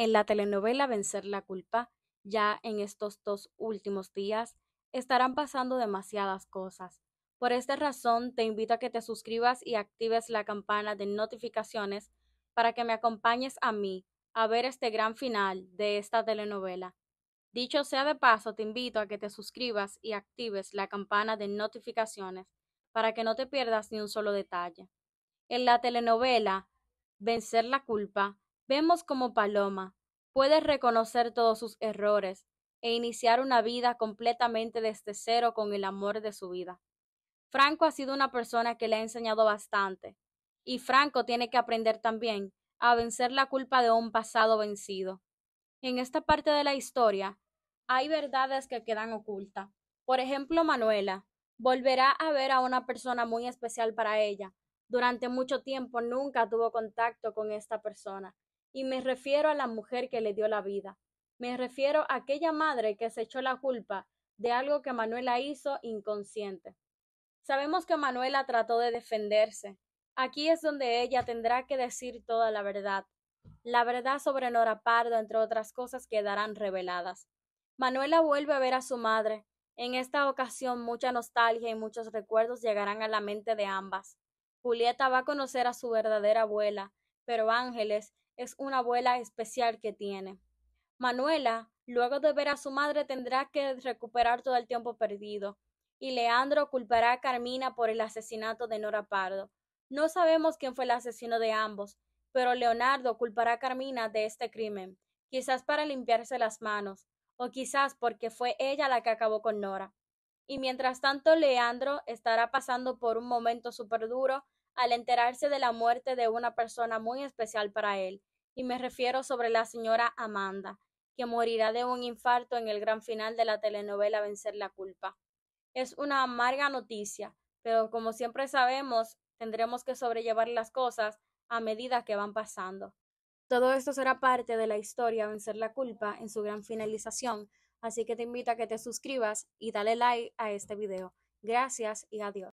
En la telenovela Vencer la culpa, ya en estos dos últimos días, estarán pasando demasiadas cosas. Por esta razón, te invito a que te suscribas y actives la campana de notificaciones para que me acompañes a mí a ver este gran final de esta telenovela. Dicho sea de paso, te invito a que te suscribas y actives la campana de notificaciones para que no te pierdas ni un solo detalle. En la telenovela Vencer la culpa, Vemos como Paloma puede reconocer todos sus errores e iniciar una vida completamente desde cero con el amor de su vida. Franco ha sido una persona que le ha enseñado bastante, y Franco tiene que aprender también a vencer la culpa de un pasado vencido. En esta parte de la historia hay verdades que quedan ocultas. Por ejemplo, Manuela volverá a ver a una persona muy especial para ella. Durante mucho tiempo nunca tuvo contacto con esta persona y me refiero a la mujer que le dio la vida. Me refiero a aquella madre que se echó la culpa de algo que Manuela hizo inconsciente. Sabemos que Manuela trató de defenderse. Aquí es donde ella tendrá que decir toda la verdad. La verdad sobre Nora Pardo, entre otras cosas, quedarán reveladas. Manuela vuelve a ver a su madre. En esta ocasión mucha nostalgia y muchos recuerdos llegarán a la mente de ambas. Julieta va a conocer a su verdadera abuela, pero Ángeles es una abuela especial que tiene. Manuela, luego de ver a su madre, tendrá que recuperar todo el tiempo perdido, y Leandro culpará a Carmina por el asesinato de Nora Pardo. No sabemos quién fue el asesino de ambos, pero Leonardo culpará a Carmina de este crimen, quizás para limpiarse las manos, o quizás porque fue ella la que acabó con Nora. Y mientras tanto, Leandro estará pasando por un momento súper duro al enterarse de la muerte de una persona muy especial para él, y me refiero sobre la señora Amanda, que morirá de un infarto en el gran final de la telenovela Vencer la culpa. Es una amarga noticia, pero como siempre sabemos, tendremos que sobrellevar las cosas a medida que van pasando. Todo esto será parte de la historia Vencer la culpa en su gran finalización, así que te invito a que te suscribas y dale like a este video. Gracias y adiós.